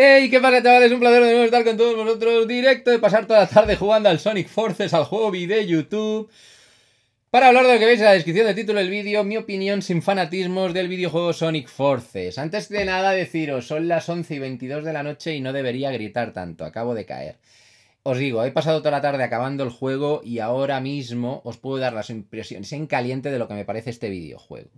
¡Hey! ¿Qué pasa, chavales? Un placer de nuevo estar con todos vosotros directo de pasar toda la tarde jugando al Sonic Forces, al juego de YouTube. Para hablar de lo que veis en la descripción del título del vídeo, mi opinión sin fanatismos del videojuego Sonic Forces. Antes de nada deciros, son las 11 y 22 de la noche y no debería gritar tanto, acabo de caer. Os digo, he pasado toda la tarde acabando el juego y ahora mismo os puedo dar las impresiones en caliente de lo que me parece este videojuego.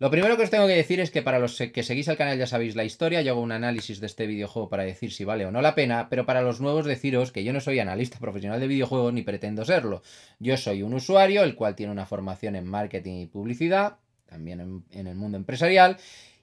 Lo primero que os tengo que decir es que para los que seguís el canal ya sabéis la historia, yo hago un análisis de este videojuego para decir si vale o no la pena, pero para los nuevos deciros que yo no soy analista profesional de videojuegos ni pretendo serlo. Yo soy un usuario, el cual tiene una formación en marketing y publicidad, también en, en el mundo empresarial,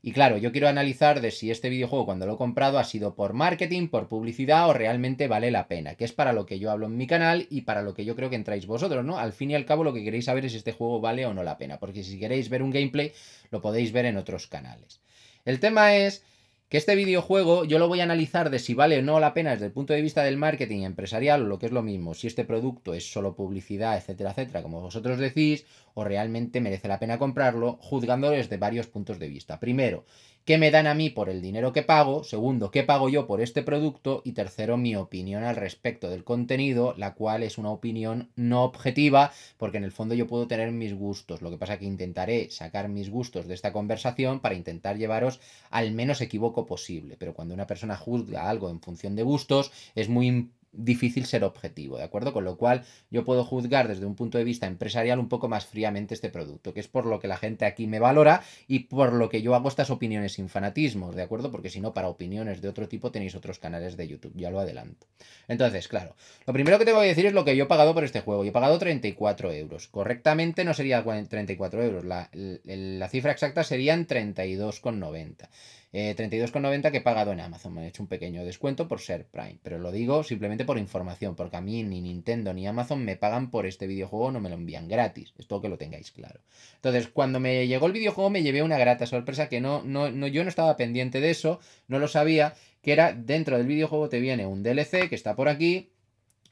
y claro, yo quiero analizar de si este videojuego cuando lo he comprado ha sido por marketing, por publicidad o realmente vale la pena, que es para lo que yo hablo en mi canal y para lo que yo creo que entráis vosotros, ¿no? Al fin y al cabo lo que queréis saber es si este juego vale o no la pena, porque si queréis ver un gameplay lo podéis ver en otros canales. El tema es que este videojuego yo lo voy a analizar de si vale o no la pena desde el punto de vista del marketing empresarial o lo que es lo mismo, si este producto es solo publicidad, etcétera, etcétera, como vosotros decís, o realmente merece la pena comprarlo, juzgándolo desde varios puntos de vista. Primero, qué me dan a mí por el dinero que pago, segundo, qué pago yo por este producto y tercero, mi opinión al respecto del contenido, la cual es una opinión no objetiva, porque en el fondo yo puedo tener mis gustos. Lo que pasa que intentaré sacar mis gustos de esta conversación para intentar llevaros al menos equivoco posible. Pero cuando una persona juzga algo en función de gustos, es muy difícil ser objetivo, ¿de acuerdo? Con lo cual yo puedo juzgar desde un punto de vista empresarial un poco más fríamente este producto, que es por lo que la gente aquí me valora y por lo que yo hago estas opiniones sin fanatismos, ¿de acuerdo? Porque si no, para opiniones de otro tipo tenéis otros canales de YouTube, ya lo adelanto. Entonces, claro, lo primero que te voy a decir es lo que yo he pagado por este juego. Yo he pagado 34 euros. Correctamente no sería 34 euros, la, la cifra exacta serían 32,90. 32,90 eh, que he pagado en Amazon. Me han hecho un pequeño descuento por ser Prime, pero lo digo simplemente por información, porque a mí ni Nintendo ni Amazon me pagan por este videojuego, no me lo envían gratis. Esto que lo tengáis claro. Entonces, cuando me llegó el videojuego me llevé una grata sorpresa que no, yo no estaba pendiente de eso, no lo sabía, que era dentro del videojuego te viene un DLC que está por aquí,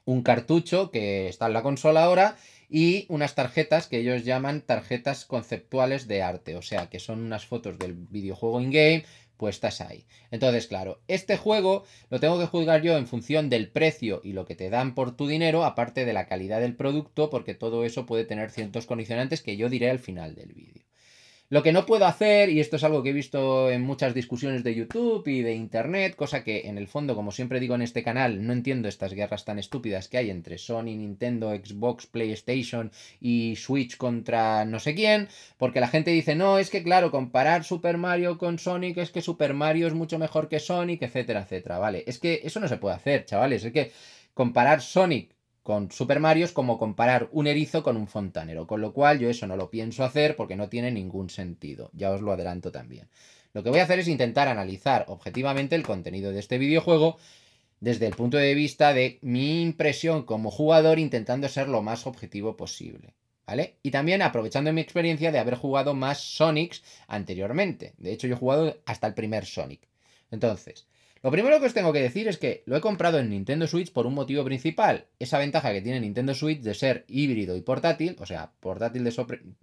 un cartucho que está en la consola ahora y unas tarjetas que ellos llaman tarjetas conceptuales de arte, o sea, que son unas fotos del videojuego in-game estás ahí. Entonces, claro, este juego lo tengo que juzgar yo en función del precio y lo que te dan por tu dinero, aparte de la calidad del producto, porque todo eso puede tener ciertos condicionantes que yo diré al final del vídeo. Lo que no puedo hacer, y esto es algo que he visto en muchas discusiones de YouTube y de Internet, cosa que en el fondo, como siempre digo en este canal, no entiendo estas guerras tan estúpidas que hay entre Sony, Nintendo, Xbox, PlayStation y Switch contra no sé quién, porque la gente dice, no, es que claro, comparar Super Mario con Sonic es que Super Mario es mucho mejor que Sonic, etcétera, etcétera. Vale, es que eso no se puede hacer, chavales, es que comparar Sonic con Super Mario es como comparar un erizo con un fontanero, con lo cual yo eso no lo pienso hacer porque no tiene ningún sentido, ya os lo adelanto también. Lo que voy a hacer es intentar analizar objetivamente el contenido de este videojuego desde el punto de vista de mi impresión como jugador intentando ser lo más objetivo posible. ¿Vale? Y también aprovechando mi experiencia de haber jugado más Sonics anteriormente. De hecho, yo he jugado hasta el primer Sonic. Entonces, lo primero que os tengo que decir es que lo he comprado en Nintendo Switch por un motivo principal. Esa ventaja que tiene Nintendo Switch de ser híbrido y portátil, o sea, portátil de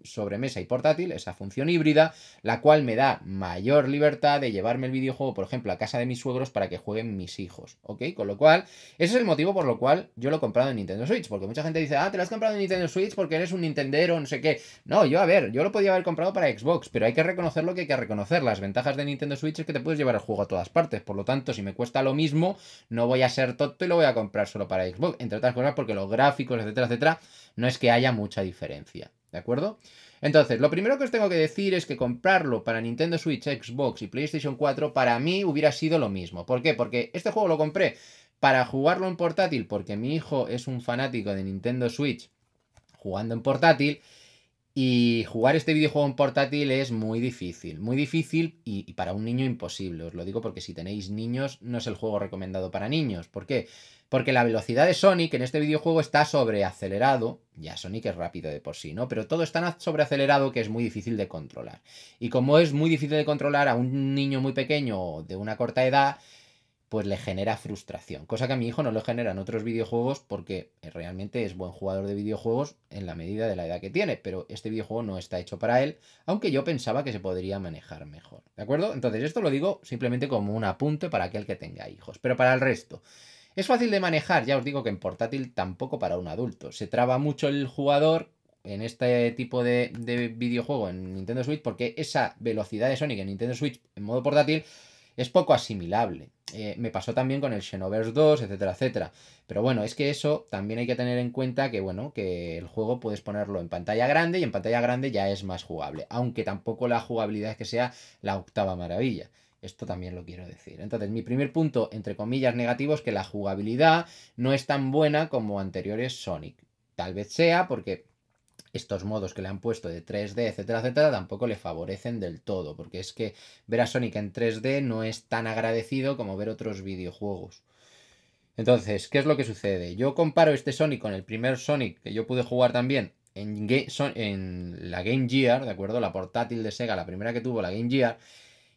sobremesa y portátil, esa función híbrida, la cual me da mayor libertad de llevarme el videojuego, por ejemplo, a casa de mis suegros para que jueguen mis hijos, ¿ok? Con lo cual, ese es el motivo por lo cual yo lo he comprado en Nintendo Switch, porque mucha gente dice, ah, te lo has comprado en Nintendo Switch porque eres un Nintendero, no sé qué. No, yo, a ver, yo lo podía haber comprado para Xbox, pero hay que reconocer lo que hay que reconocer. Las ventajas de Nintendo Switch es que te puedes llevar el juego a todas partes, por lo tanto, si me cuesta lo mismo, no voy a ser tonto y lo voy a comprar solo para Xbox, entre otras cosas porque los gráficos, etcétera, etcétera, no es que haya mucha diferencia, ¿de acuerdo? Entonces, lo primero que os tengo que decir es que comprarlo para Nintendo Switch, Xbox y PlayStation 4 para mí hubiera sido lo mismo. ¿Por qué? Porque este juego lo compré para jugarlo en portátil porque mi hijo es un fanático de Nintendo Switch jugando en portátil y jugar este videojuego en portátil es muy difícil, muy difícil y, para un niño imposible. Os lo digo porque si tenéis niños no es el juego recomendado para niños. ¿Por qué? Porque la velocidad de Sonic en este videojuego está sobreacelerado. Ya Sonic es rápido de por sí, ¿no? Pero todo está tan sobreacelerado que es muy difícil de controlar. Y como es muy difícil de controlar a un niño muy pequeño de una corta edad, pues le genera frustración. Cosa que a mi hijo no le generan otros videojuegos porque realmente es buen jugador de videojuegos en la medida de la edad que tiene, pero este videojuego no está hecho para él, aunque yo pensaba que se podría manejar mejor. ¿De acuerdo? Entonces esto lo digo simplemente como un apunte para aquel que tenga hijos, pero para el resto. Es fácil de manejar, ya os digo que en portátil tampoco para un adulto. Se traba mucho el jugador en este tipo de, de videojuego en Nintendo Switch porque esa velocidad de Sonic en Nintendo Switch en modo portátil es poco asimilable. Eh, me pasó también con el Xenoverse 2, etcétera, etcétera. Pero bueno, es que eso también hay que tener en cuenta que, bueno, que el juego puedes ponerlo en pantalla grande y en pantalla grande ya es más jugable, aunque tampoco la jugabilidad es que sea la octava maravilla. Esto también lo quiero decir. Entonces, mi primer punto, entre comillas, negativo es que la jugabilidad no es tan buena como anteriores Sonic. Tal vez sea porque estos modos que le han puesto de 3D, etcétera, etcétera, tampoco le favorecen del todo, porque es que ver a Sonic en 3D no es tan agradecido como ver otros videojuegos. Entonces, ¿qué es lo que sucede? Yo comparo este Sonic con el primer Sonic que yo pude jugar también en, en la Game Gear, ¿de acuerdo? La portátil de Sega, la primera que tuvo la Game Gear,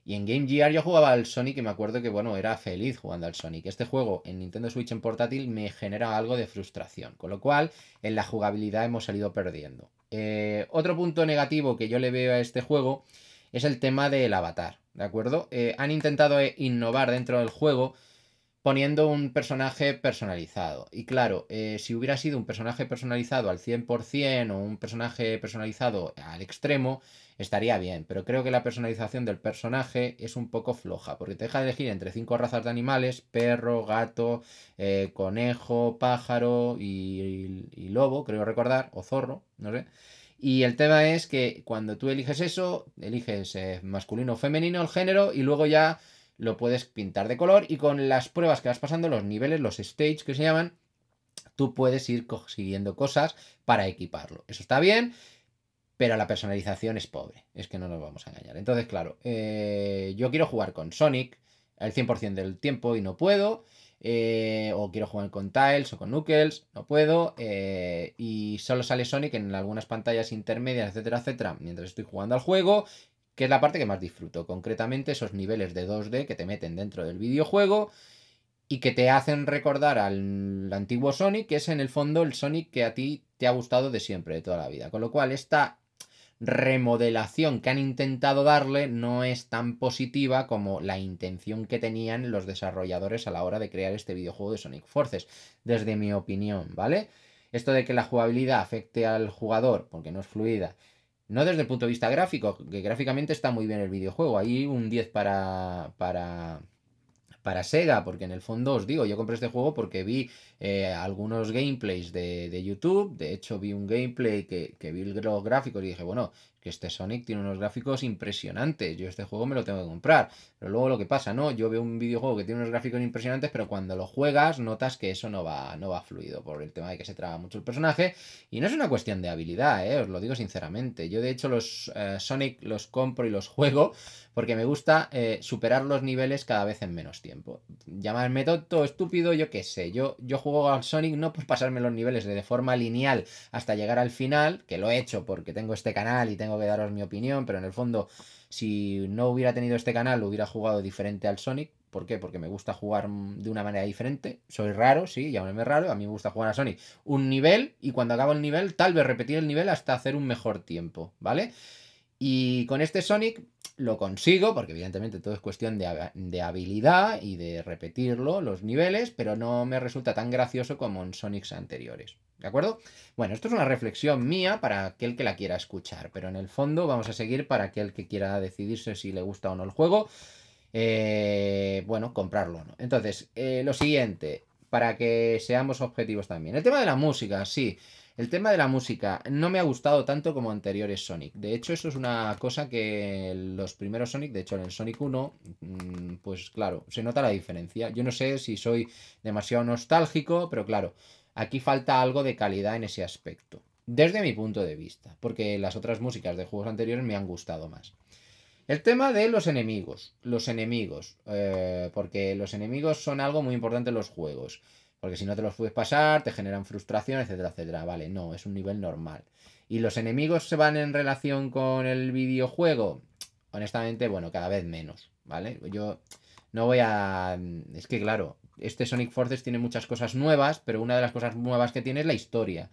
y en Game Gear yo jugaba al Sonic y me acuerdo que, bueno, era feliz jugando al Sonic. Este juego en Nintendo Switch en portátil me genera algo de frustración, con lo cual en la jugabilidad hemos salido perdiendo. Eh, otro punto negativo que yo le veo a este juego es el tema del avatar, ¿de acuerdo? Eh, han intentado eh, innovar dentro del juego poniendo un personaje personalizado. Y claro, eh, si hubiera sido un personaje personalizado al 100% o un personaje personalizado al extremo, estaría bien, pero creo que la personalización del personaje es un poco floja, porque te deja elegir entre cinco razas de animales, perro, gato, eh, conejo, pájaro y, lobo, creo recordar, o zorro, no sé. Y el tema es que cuando tú eliges eso, eliges eh, masculino o femenino, el género, y luego ya lo puedes pintar de color y con las pruebas que vas pasando, los niveles, los stages que se llaman, tú puedes ir consiguiendo cosas para equiparlo. Eso está bien, pero la personalización es pobre, es que no nos vamos a engañar. Entonces, claro, eh, yo quiero jugar con Sonic el 100% del tiempo y no puedo. Eh, o quiero jugar con Tiles o con Knuckles, no puedo, eh, y solo sale Sonic en algunas pantallas intermedias, etcétera, etcétera, mientras estoy jugando al juego, que es la parte que más disfruto, concretamente esos niveles de 2D que te meten dentro del videojuego y que te hacen recordar al antiguo Sonic, que es en el fondo el Sonic que a ti te ha gustado de siempre, de toda la vida. Con lo cual, esta remodelación que han intentado darle no es tan positiva como la intención que tenían los desarrolladores a la hora de crear este videojuego de Sonic Forces, desde mi opinión, ¿vale? Esto de que la jugabilidad afecte al jugador porque no es fluida no desde el punto de vista gráfico, que gráficamente está muy bien el videojuego. Ahí un 10 para, para, para Sega, porque en el fondo os digo, yo compré este juego porque vi eh, algunos gameplays de, YouTube, de hecho vi un gameplay que, vi los gráficos y dije, bueno, que este Sonic tiene unos gráficos impresionantes, yo este juego me lo tengo que comprar. Pero luego lo que pasa, ¿no? Yo veo un videojuego que tiene unos gráficos impresionantes, pero cuando lo juegas notas que eso no va, no va fluido por el tema de que se traba mucho el personaje. Y no es una cuestión de habilidad, ¿eh? Os lo digo sinceramente. Yo de hecho los eh, Sonic los compro y los juego porque me gusta eh, superar los niveles cada vez en menos tiempo. Llamarme tonto, estúpido, yo qué sé. Yo, yo juego al Sonic no por pasarme los niveles de forma lineal hasta llegar al final, que lo he hecho porque tengo este canal y tengo que daros mi opinión, pero en el fondo, si no hubiera tenido este canal, hubiera jugado diferente al Sonic. ¿Por qué? Porque me gusta jugar de una manera diferente. Soy raro, sí, llámame raro. A mí me gusta jugar a Sonic un nivel y cuando acabo el nivel, tal vez repetir el nivel hasta hacer un mejor tiempo, ¿vale? Y con este Sonic lo consigo, porque evidentemente todo es cuestión de, habilidad y de repetirlo, los niveles, pero no me resulta tan gracioso como en Sonics anteriores. ¿De acuerdo? Bueno, esto es una reflexión mía para aquel que la quiera escuchar, pero en el fondo vamos a seguir para aquel que quiera decidirse si le gusta o no el juego. Eh, bueno, comprarlo o no. Entonces, eh, lo siguiente, para que seamos objetivos también. El tema de la música, sí. El tema de la música no me ha gustado tanto como anteriores Sonic. De hecho, eso es una cosa que los primeros Sonic, de hecho en el Sonic 1, mm, pues claro, se nota la diferencia. Yo no sé si soy demasiado nostálgico, pero claro, aquí falta algo de calidad en ese aspecto. Desde mi punto de vista, porque las otras músicas de juegos anteriores me han gustado más. El tema de los enemigos. Los enemigos. Eh, porque los enemigos son algo muy importante en los juegos. Porque si no te los puedes pasar, te generan frustración, etcétera, etcétera. Vale, no, es un nivel normal. ¿Y los enemigos se van en relación con el videojuego? Honestamente, bueno, cada vez menos, ¿vale? Yo no voy a... Es que claro, este Sonic Forces tiene muchas cosas nuevas, pero una de las cosas nuevas que tiene es la historia.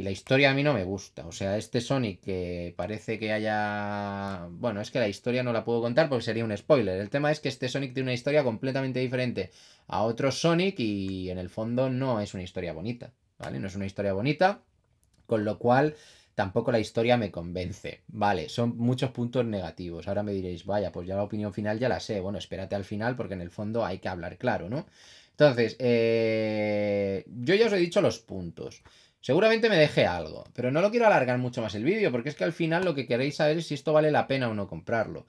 Y la historia a mí no me gusta. O sea, este Sonic que parece que haya... Bueno, es que la historia no la puedo contar porque sería un spoiler. El tema es que este Sonic tiene una historia completamente diferente a otro Sonic y en el fondo no es una historia bonita. ¿Vale? No es una historia bonita. Con lo cual tampoco la historia me convence. Vale, son muchos puntos negativos. Ahora me diréis, vaya, pues ya la opinión final ya la sé. Bueno, espérate al final porque en el fondo hay que hablar claro, ¿no? Entonces, eh, yo ya os he dicho los puntos. Seguramente me dejé algo, pero no lo quiero alargar mucho más el vídeo, porque es que al final lo que queréis saber es si esto vale la pena o no comprarlo.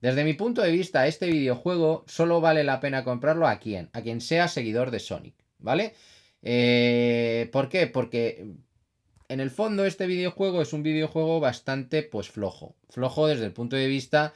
Desde mi punto de vista, este videojuego solo vale la pena comprarlo a quien, a quien sea seguidor de Sonic, ¿vale? Eh, ¿Por qué? Porque en el fondo este videojuego es un videojuego bastante, pues, flojo. Flojo desde el punto de vista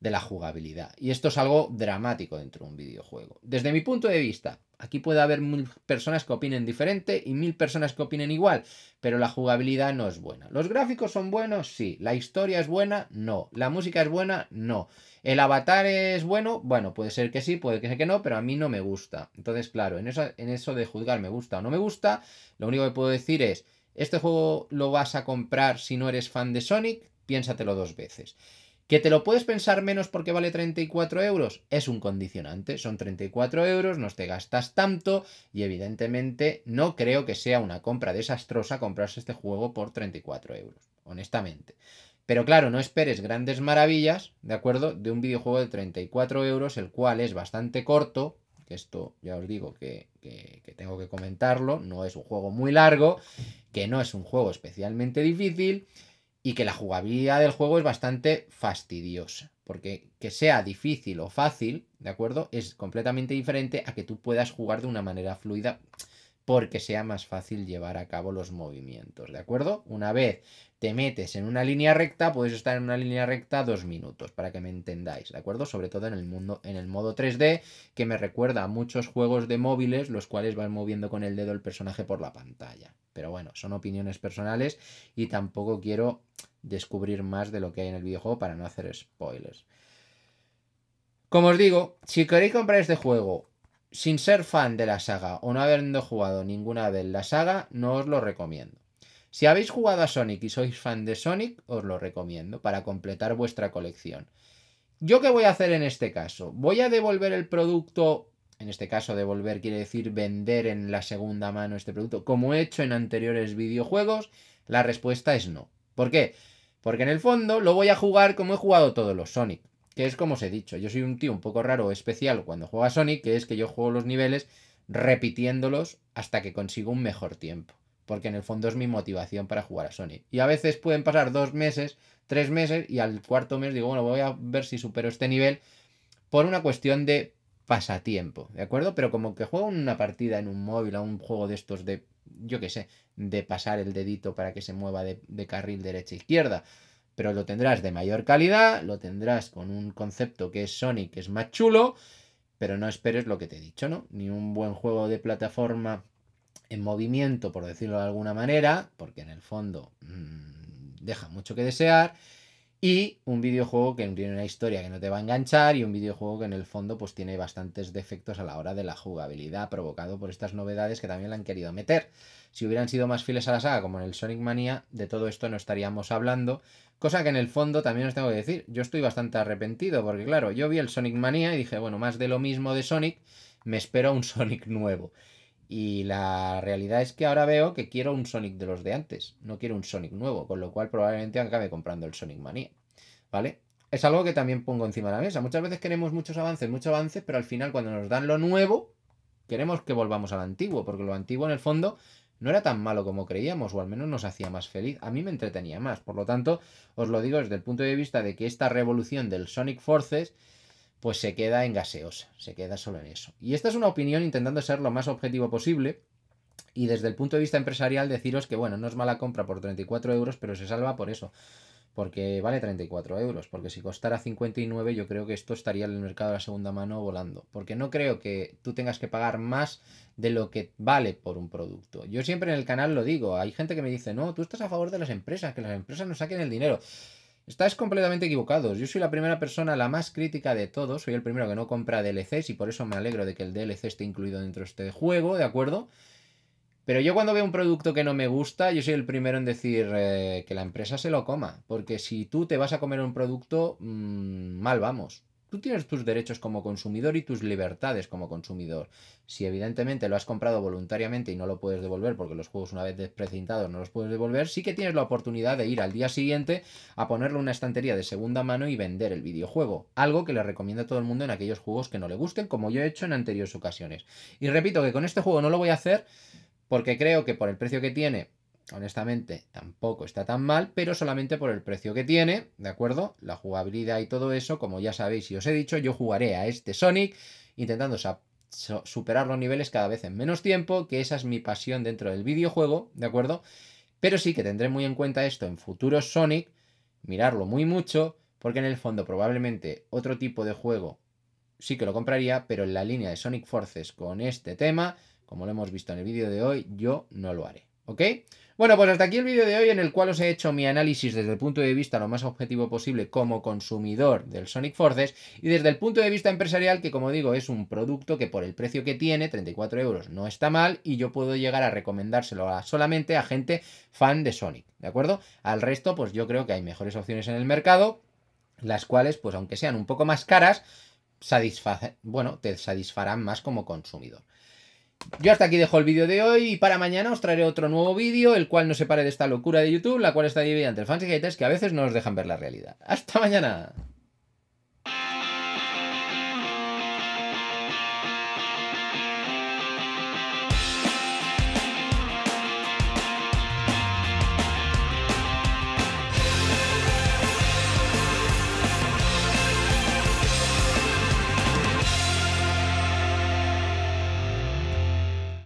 de la jugabilidad. Y esto es algo dramático dentro de un videojuego. Desde mi punto de vista, aquí puede haber mil personas que opinen diferente y mil personas que opinen igual, pero la jugabilidad no es buena. ¿Los gráficos son buenos? Sí. ¿La historia es buena? No. ¿La música es buena? No. ¿El avatar es bueno? Bueno, puede ser que sí, puede ser que no, pero a mí no me gusta. Entonces, claro, en eso, en eso de juzgar me gusta o no me gusta, lo único que puedo decir es, ¿este juego lo vas a comprar si no eres fan de Sonic? Piénsatelo dos veces. ¿Que te lo puedes pensar menos porque vale 34 euros? Es un condicionante, son 34 euros, no te gastas tanto y evidentemente no creo que sea una compra desastrosa comprarse este juego por 34 euros, honestamente. Pero claro, no esperes grandes maravillas, ¿de acuerdo? De un videojuego de 34 euros, el cual es bastante corto, que esto ya os digo que, que tengo que comentarlo, no es un juego muy largo, que no es un juego especialmente difícil y que la jugabilidad del juego es bastante fastidiosa. Porque que sea difícil o fácil, ¿de acuerdo? Es completamente diferente a que tú puedas jugar de una manera fluida porque sea más fácil llevar a cabo los movimientos, ¿de acuerdo? Una vez te metes en una línea recta, puedes estar en una línea recta dos minutos, para que me entendáis, ¿de acuerdo? Sobre todo en el mundo, en el modo 3D, que me recuerda a muchos juegos de móviles, los cuales van moviendo con el dedo el personaje por la pantalla. Pero bueno, son opiniones personales y tampoco quiero descubrir más de lo que hay en el videojuego para no hacer spoilers. Como os digo, si queréis comprar este juego sin ser fan de la saga o no habiendo jugado ninguna vez la saga, no os lo recomiendo. Si habéis jugado a Sonic y sois fan de Sonic, os lo recomiendo para completar vuestra colección. ¿Yo qué voy a hacer en este caso? Voy a devolver el producto, en este caso devolver quiere decir vender en la segunda mano este producto, como he hecho en anteriores videojuegos. La respuesta es no. ¿Por qué? Porque en el fondo lo voy a jugar como he jugado todos los Sonic que es como os he dicho, yo soy un tío un poco raro especial cuando juego a Sonic, que es que yo juego los niveles repitiéndolos hasta que consigo un mejor tiempo, porque en el fondo es mi motivación para jugar a Sonic. Y a veces pueden pasar dos meses, tres meses, y al cuarto mes digo, bueno, voy a ver si supero este nivel por una cuestión de pasatiempo, ¿de acuerdo? Pero como que juego una partida en un móvil a un juego de estos de, yo qué sé, de pasar el dedito para que se mueva de, carril derecha-izquierda pero lo tendrás de mayor calidad, lo tendrás con un concepto que es Sonic, que es más chulo, pero no esperes lo que te he dicho, ¿no? Ni un buen juego de plataforma en movimiento, por decirlo de alguna manera, porque en el fondo mm, deja mucho que desear, y un videojuego que tiene una historia que no te va a enganchar y un videojuego que en el fondo pues tiene bastantes defectos a la hora de la jugabilidad provocado por estas novedades que también la han querido meter. Si hubieran sido más fieles a la saga, como en el Sonic Mania, de todo esto no estaríamos hablando. Cosa que en el fondo también os tengo que decir, yo estoy bastante arrepentido, porque claro, yo vi el Sonic Mania y dije, bueno, más de lo mismo de Sonic, me espero un Sonic nuevo. Y la realidad es que ahora veo que quiero un Sonic de los de antes, no quiero un Sonic nuevo, con lo cual probablemente acabe comprando el Sonic Mania. ¿Vale? Es algo que también pongo encima de la mesa. Muchas veces queremos muchos avances, muchos avances, pero al final cuando nos dan lo nuevo, queremos que volvamos al antiguo, porque lo antiguo en el fondo no era tan malo como creíamos, o al menos nos hacía más feliz. A mí me entretenía más. Por lo tanto, os lo digo desde el punto de vista de que esta revolución del Sonic Forces pues se queda en gaseosa, se queda solo en eso. Y esta es una opinión intentando ser lo más objetivo posible, y desde el punto de vista empresarial deciros que, bueno, no es mala compra por 34 euros, pero se salva por eso, porque vale 34 euros, porque si costara 59 yo creo que esto estaría en el mercado de la segunda mano volando, porque no creo que tú tengas que pagar más de lo que vale por un producto. Yo siempre en el canal lo digo, hay gente que me dice, no, tú estás a favor de las empresas, que las empresas nos saquen el dinero. Estás completamente equivocado, Yo soy la primera persona, la más crítica de todos. Soy el primero que no compra DLCs y por eso me alegro de que el DLC esté incluido dentro de este juego, ¿de acuerdo? Pero yo cuando veo un producto que no me gusta, yo soy el primero en decir eh, que la empresa se lo coma. Porque si tú te vas a comer un producto, mm, mal vamos. Tú tienes tus derechos como consumidor y tus libertades como consumidor. Si evidentemente lo has comprado voluntariamente y no lo puedes devolver porque los juegos una vez desprecintados no los puedes devolver, sí que tienes la oportunidad de ir al día siguiente a ponerle una estantería de segunda mano y vender el videojuego. Algo que le recomiendo a todo el mundo en aquellos juegos que no le gusten, como yo he hecho en anteriores ocasiones. Y repito que con este juego no lo voy a hacer porque creo que por el precio que tiene, honestamente, tampoco está tan mal, pero solamente por el precio que tiene, ¿de acuerdo? La jugabilidad y todo eso, como ya sabéis y os he dicho, yo jugaré a este Sonic intentando superar los niveles cada vez en menos tiempo, que esa es mi pasión dentro del videojuego, ¿de acuerdo? Pero sí que tendré muy en cuenta esto en futuros Sonic, mirarlo muy mucho, porque en el fondo probablemente otro tipo de juego sí que lo compraría, pero en la línea de Sonic Forces con este tema como lo hemos visto en el vídeo de hoy, yo no lo haré. ¿Ok? Bueno, pues hasta aquí el vídeo de hoy en el cual os he hecho mi análisis desde el punto de vista lo más objetivo posible como consumidor del Sonic Forces y desde el punto de vista empresarial que como digo es un producto que por el precio que tiene, 34 euros, no está mal y yo puedo llegar a recomendárselo solamente a gente fan de Sonic, ¿de acuerdo? Al resto pues yo creo que hay mejores opciones en el mercado, las cuales pues aunque sean un poco más caras, bueno, te satisfarán más como consumidor. Yo hasta aquí dejo el vídeo de hoy y para mañana os traeré otro nuevo vídeo, el cual no se pare de esta locura de YouTube, la cual está dividida entre fans y haters que a veces no nos dejan ver la realidad. ¡Hasta mañana!